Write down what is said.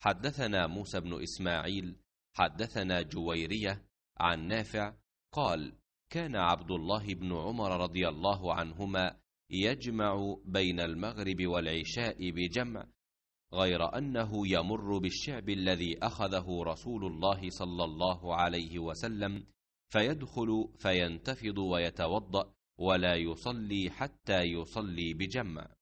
حدثنا موسى بن إسماعيل حدثنا جويرية عن نافع قال كان عبد الله بن عمر رضي الله عنهما يجمع بين المغرب والعشاء بجمع غير أنه يمر بالشعب الذي أخذه رسول الله صلى الله عليه وسلم فيدخل فينتفض ويتوضأ ولا يصلي حتى يصلي بجمع